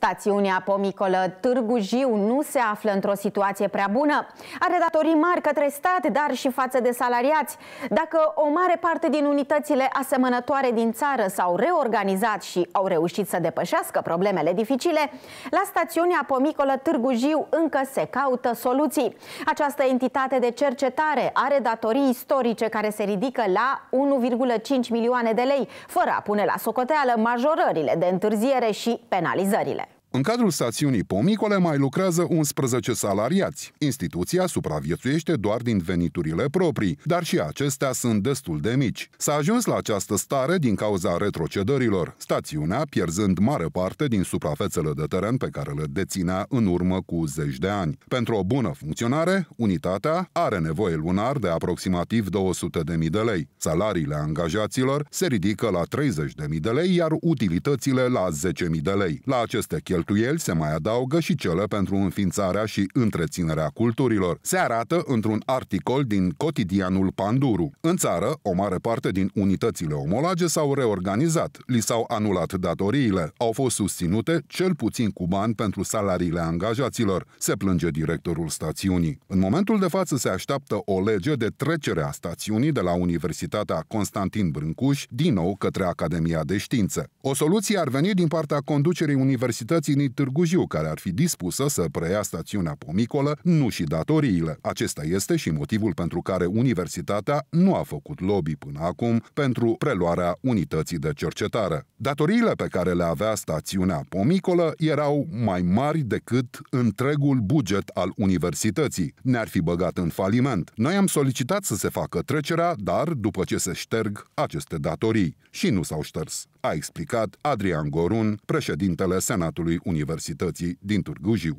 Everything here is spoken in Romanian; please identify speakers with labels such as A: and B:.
A: Stațiunea Pomicolă Târgu Jiu nu se află într-o situație prea bună. Are datorii mari către stat, dar și față de salariați. Dacă o mare parte din unitățile asemănătoare din țară s-au reorganizat și au reușit să depășească problemele dificile, la stațiunea Pomicolă Târgu Jiu încă se caută soluții. Această entitate de cercetare are datorii istorice care se ridică la 1,5 milioane de lei, fără a pune la socoteală majorările de întârziere și penalizările.
B: În cadrul stațiunii Pomicole mai lucrează 11 salariați. Instituția supraviețuiește doar din veniturile proprii, dar și acestea sunt destul de mici. S-a ajuns la această stare din cauza retrocedărilor, stațiunea pierzând mare parte din suprafețele de teren pe care le deținea în urmă cu zeci de ani. Pentru o bună funcționare, unitatea are nevoie lunar de aproximativ 200.000 de lei. Salariile angajaților se ridică la 30.000 de lei, iar utilitățile la 10.000 de lei. La aceste cheltuieli cheltuieli se mai adaugă și cele pentru înființarea și întreținerea culturilor. Se arată într-un articol din cotidianul Panduru. În țară, o mare parte din unitățile omolage s-au reorganizat, li s-au anulat datoriile, au fost susținute cel puțin cu bani pentru salariile angajaților, se plânge directorul stațiunii. În momentul de față se așteaptă o lege de trecere a stațiunii de la Universitatea Constantin Brâncuș din nou către Academia de Științe. O soluție ar veni din partea conducerii universității ținit Târgu Jiu, care ar fi dispusă să preia stațiunea pomicolă, nu și datoriile. Acesta este și motivul pentru care universitatea nu a făcut lobby până acum pentru preluarea unității de cercetare. Datoriile pe care le avea stațiunea pomicolă erau mai mari decât întregul buget al universității. Ne-ar fi băgat în faliment. Noi am solicitat să se facă trecerea, dar după ce se șterg aceste datorii. Și nu s-au șters, a explicat Adrian Gorun, președintele Senatului Universității din Târgu Jiu.